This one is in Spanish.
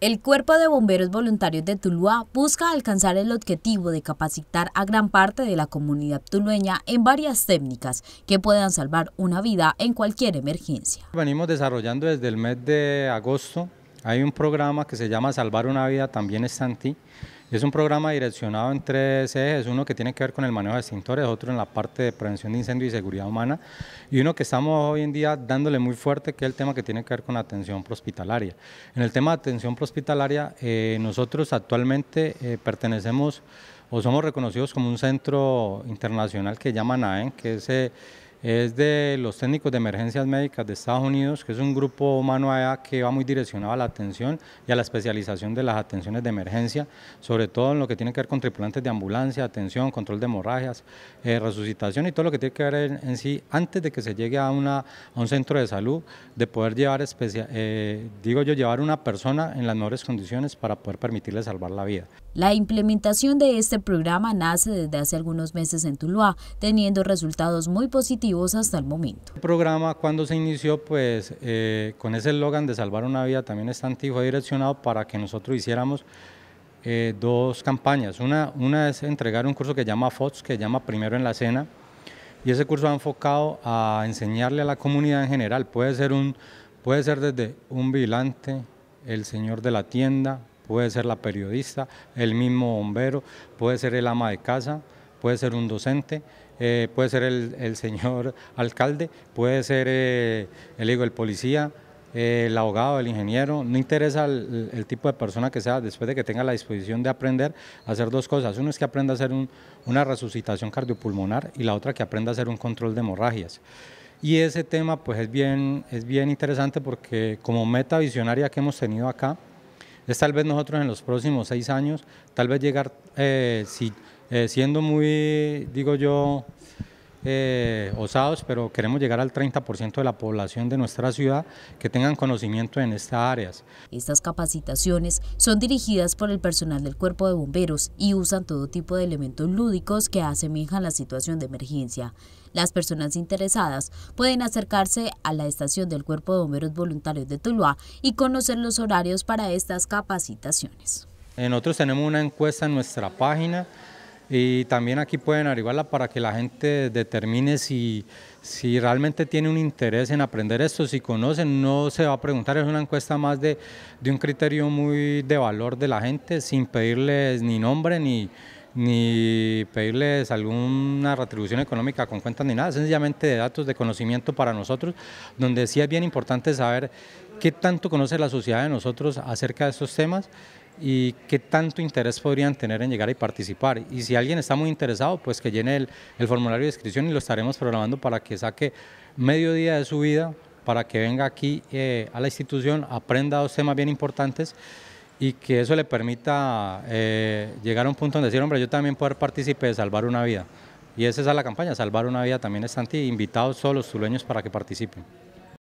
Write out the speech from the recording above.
El Cuerpo de Bomberos Voluntarios de Tuluá busca alcanzar el objetivo de capacitar a gran parte de la comunidad tulueña en varias técnicas que puedan salvar una vida en cualquier emergencia. Venimos desarrollando desde el mes de agosto hay un programa que se llama Salvar una vida también está en ti. Es un programa direccionado en tres ejes, uno que tiene que ver con el manejo de extintores, otro en la parte de prevención de incendio y seguridad humana, y uno que estamos hoy en día dándole muy fuerte, que es el tema que tiene que ver con atención prospitalaria. En el tema de atención prospitalaria, eh, nosotros actualmente eh, pertenecemos o somos reconocidos como un centro internacional que llaman AEN, que es... Eh, es de los técnicos de emergencias médicas de Estados Unidos, que es un grupo humano que va muy direccionado a la atención y a la especialización de las atenciones de emergencia, sobre todo en lo que tiene que ver con tripulantes de ambulancia, atención, control de hemorragias, eh, resucitación y todo lo que tiene que ver en, sí, antes de que se llegue a, una, un centro de salud, de poder llevar, eh, digo yo, llevar una persona en las mejores condiciones para poder permitirle salvar la vida. La implementación de este programa nace desde hace algunos meses en Tuluá, teniendo resultados muy positivos hasta el momento. El programa cuando se inició, pues eh, con ese eslogan de salvar una vida, también está antiguo direccionado para que nosotros hiciéramos eh, dos campañas. Una, una es entregar un curso que llama Fox, que llama Primero en la Cena, y ese curso ha enfocado a enseñarle a la comunidad en general. Puede ser, un, puede ser desde un vigilante, el señor de la tienda, puede ser la periodista, el mismo bombero, puede ser el ama de casa, puede ser un docente. Eh, puede ser el, señor alcalde, puede ser eh, el policía, eh, el abogado, el ingeniero, no interesa el, tipo de persona que sea, después de que tenga la disposición de aprender hacer dos cosas. Uno es que aprenda a hacer una resucitación cardiopulmonar y la otra que aprenda a hacer un control de hemorragias. Y ese tema pues es bien, es bien interesante porque como meta visionaria que hemos tenido acá, es tal vez nosotros en los próximos seis años, tal vez llegar, si eh, siendo muy, digo yo, eh, osados, pero queremos llegar al 30% de la población de nuestra ciudad que tengan conocimiento en estas áreas. Estas capacitaciones son dirigidas por el personal del cuerpo de bomberos y usan todo tipo de elementos lúdicos que asemejan la situación de emergencia. Las personas interesadas pueden acercarse a la estación del cuerpo de bomberos voluntarios de Tuluá y conocer los horarios para estas capacitaciones. Eh, nosotros tenemos una encuesta en nuestra página y también aquí pueden arribarla para que la gente determine si, si realmente tiene un interés en aprender esto, si conocen, no se va a preguntar, es una encuesta más de, un criterio muy de valor de la gente, sin pedirles ni nombre ni ni pedirles alguna retribución económica con cuentas ni nada, sencillamente de datos de conocimiento para nosotros, donde sí es bien importante saber qué tanto conoce la sociedad de nosotros acerca de estos temas y qué tanto interés podrían tener en llegar y participar. Y si alguien está muy interesado, pues que llene el, formulario de inscripción y lo estaremos programando para que saque medio día de su vida, para que venga aquí eh, a la institución, aprenda dos temas bien importantes y que eso le permita eh, llegar a un punto donde decir, hombre, yo también puedo participar de salvar una vida. Y esa es la campaña, salvar una vida también están invitados todos los tuleños para que participen.